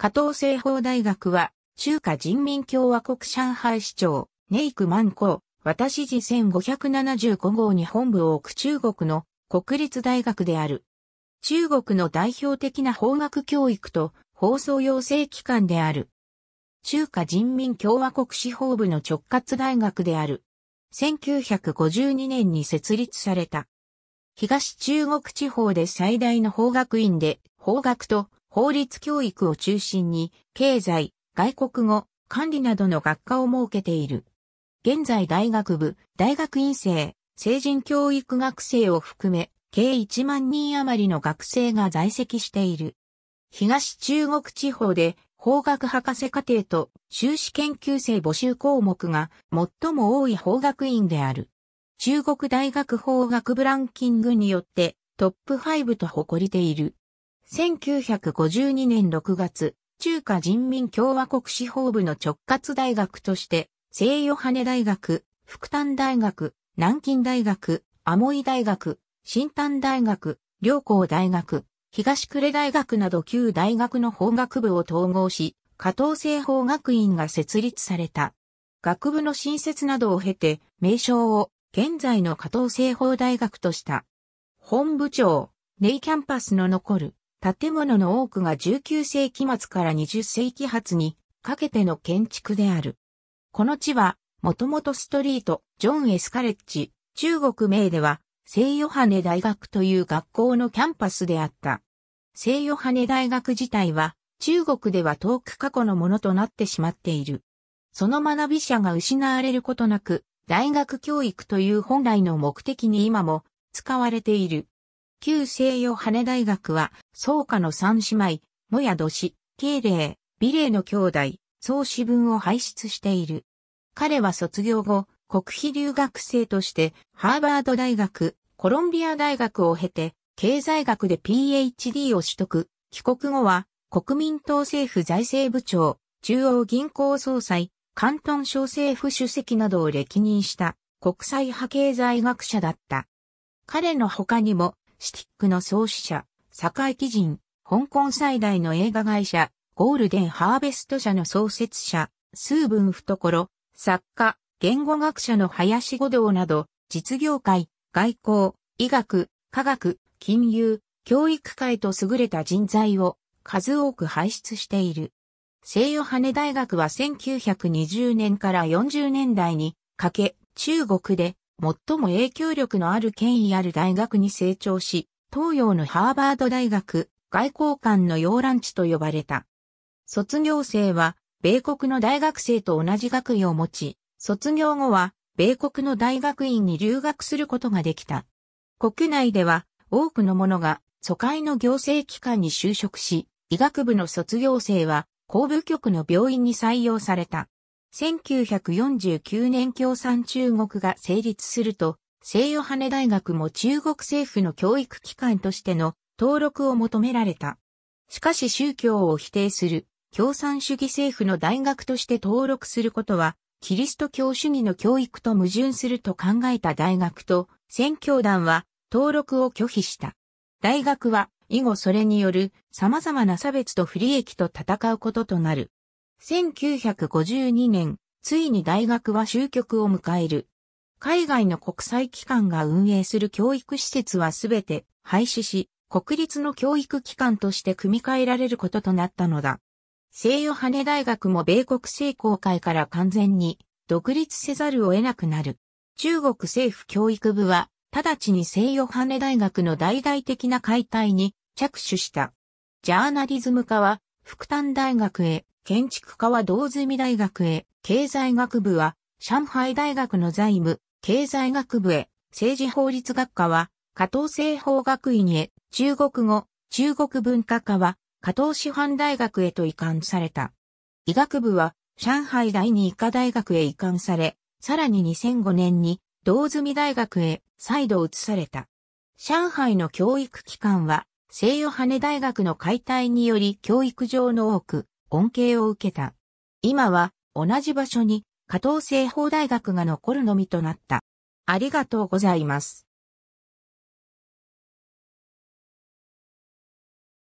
加藤西方大学は、中華人民共和国上海市長、ネイク万光、私自1575号に本部を置く中国の国立大学である。中国の代表的な法学教育と放送養成機関である。中華人民共和国司法部の直轄大学である。1952年に設立された。東中国地方で最大の法学院で、法学と法律教育を中心に、経済、外国語、管理などの学科を設けている。現在大学部、大学院生、成人教育学生を含め、計1万人余りの学生が在籍している。東中国地方で法学博士課程と修士研究生募集項目が最も多い法学院である。中国大学法学部ランキングによってトップ5と誇りている。1952年6月、中華人民共和国司法部の直轄大学として、西ヨハネ大学、福丹大学、南京大学、アモイ大学、新丹大学、両校大学、東呉大学など旧大学の法学部を統合し、加藤西法学院が設立された。学部の新設などを経て、名称を現在の加藤西法大学とした。本部長、ネイキャンパスの残る建物の多くが19世紀末から20世紀初にかけての建築である。この地は、もともとストリート、ジョン・エスカレッジ、中国名では、聖ヨハネ大学という学校のキャンパスであった。聖ヨハネ大学自体は、中国では遠く過去のものとなってしまっている。その学び者が失われることなく、大学教育という本来の目的に今も使われている。旧西洋羽大学は、創価の三姉妹、もやどし、慶齢、美齢の兄弟、総子分を輩出している。彼は卒業後、国費留学生として、ハーバード大学、コロンビア大学を経て、経済学で PhD を取得。帰国後は、国民党政府財政部長、中央銀行総裁、関東省政府主席などを歴任した国際派経済学者だった。彼の他にもシティックの創始者、堺基人、香港最大の映画会社、ゴールデンハーベスト社の創設者、数分懐、作家、言語学者の林五道など、実業界、外交、医学、科学、金融、教育界と優れた人材を数多く輩出している。西洋羽大学は1920年から40年代にかけ中国で最も影響力のある権威ある大学に成長し、東洋のハーバード大学、外交官の洋ランチと呼ばれた。卒業生は、米国の大学生と同じ学位を持ち、卒業後は、米国の大学院に留学することができた。国内では、多くの者が、疎開の行政機関に就職し、医学部の卒業生は、公部局の病院に採用された。1949年共産中国が成立すると、西洋羽大学も中国政府の教育機関としての登録を求められた。しかし宗教を否定する共産主義政府の大学として登録することは、キリスト教主義の教育と矛盾すると考えた大学と宣教団は登録を拒否した。大学は以後それによる様々な差別と不利益と戦うこととなる。1952年、ついに大学は終局を迎える。海外の国際機関が運営する教育施設はすべて廃止し、国立の教育機関として組み替えられることとなったのだ。西洋羽大学も米国成公会から完全に独立せざるを得なくなる。中国政府教育部は、直ちに西洋羽大学の大々的な解体に着手した。ジャーナリズム化は、福丹大学へ建築家は道済大学へ、経済学部は上海大学の財務、経済学部へ、政治法律学科は加藤政法学院へ、中国語、中国文化科は加藤師範大学へと移管された。医学部は上海第二医科大学へ移管され、さらに2005年に道済大学へ再度移された。上海の教育機関は西予羽大学の解体により教育上の多く、恩恵を受けた。今は同じ場所に加藤製法大学が残るのみとなった。ありがとうございます。